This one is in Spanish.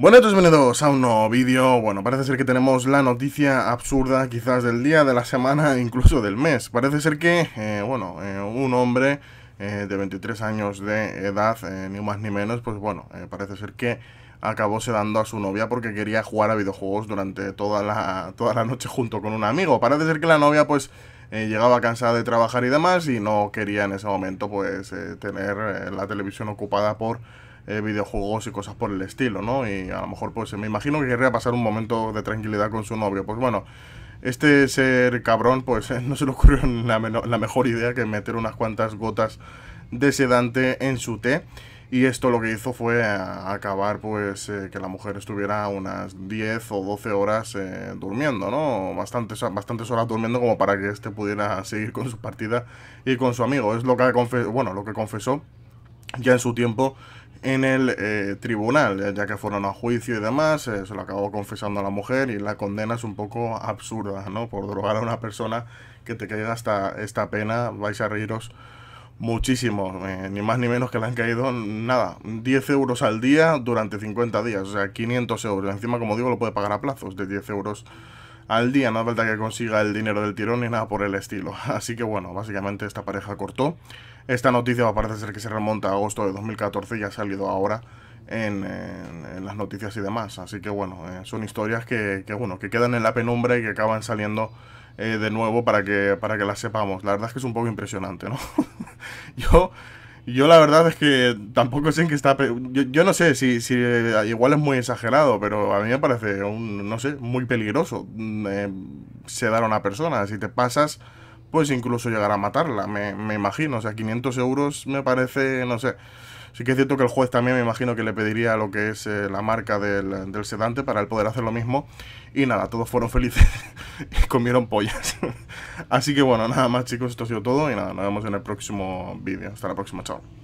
Bueno, bienvenidos a un nuevo vídeo. Bueno, parece ser que tenemos la noticia absurda quizás del día, de la semana, incluso del mes. Parece ser que, eh, bueno, eh, un hombre eh, de 23 años de edad, ni más ni menos, pues bueno, parece ser que acabó sedando a su novia porque quería jugar a videojuegos durante toda la, toda la noche junto con un amigo. Parece ser que la novia pues... llegaba cansada de trabajar y demás y no quería en ese momento pues tener la televisión ocupada por eh, videojuegos y cosas por el estilo, ¿no? Y a lo mejor, pues me imagino que querría pasar un momento de tranquilidad con su novio. Pues bueno, este ser cabrón, pues no se le ocurrió la, mejor idea que meter unas cuantas gotas de sedante en su té. Y esto lo que hizo fue eh, acabar, pues, eh, que la mujer estuviera unas 10 o 12 horas durmiendo, ¿no? Bastantes, horas durmiendo como para que este pudiera seguir con su partida y con su amigo. Es lo que, bueno, lo que confesó ya en su tiempo en el eh, tribunal, ya que fueron a juicio y demás, eh, se lo acabó confesando a la mujer y la condena es un poco absurda, ¿no? Por drogar a una persona que te caiga hasta esta pena, vais a reíros muchísimo, eh, ni más ni menos que le han caído nada, 10 euros al día durante 50 días, o sea, 500 euros, encima como digo lo puede pagar a plazos de 10 euros al día, no hace falta que consiga el dinero del tirón ni nada por el estilo. Así que bueno, básicamente esta pareja cortó. Esta noticia parece ser que se remonta a agosto de 2014 y ha salido ahora en, las noticias y demás. Así que bueno, eh, son historias que, bueno, que quedan en la penumbra y que acaban saliendo eh, de nuevo para que, para que las sepamos. La verdad es que es un poco impresionante, ¿no? Yo yo la verdad es que tampoco sé en qué está... Yo, no sé si, si eh, igual es muy exagerado, pero a mí me parece, un, no sé, muy peligroso mm, eh, sedar a una persona. Si te pasas pues incluso llegar a matarla, me, imagino. O sea, 500 euros me parece, no sé. Sí que es cierto que el juez también me imagino que le pediría lo que es eh, la marca del, del, sedante para él poder hacer lo mismo. Y nada, todos fueron felices y comieron pollas. Así que bueno, nada más chicos, esto ha sido todo y nada, nos vemos en el próximo vídeo. Hasta la próxima, chao.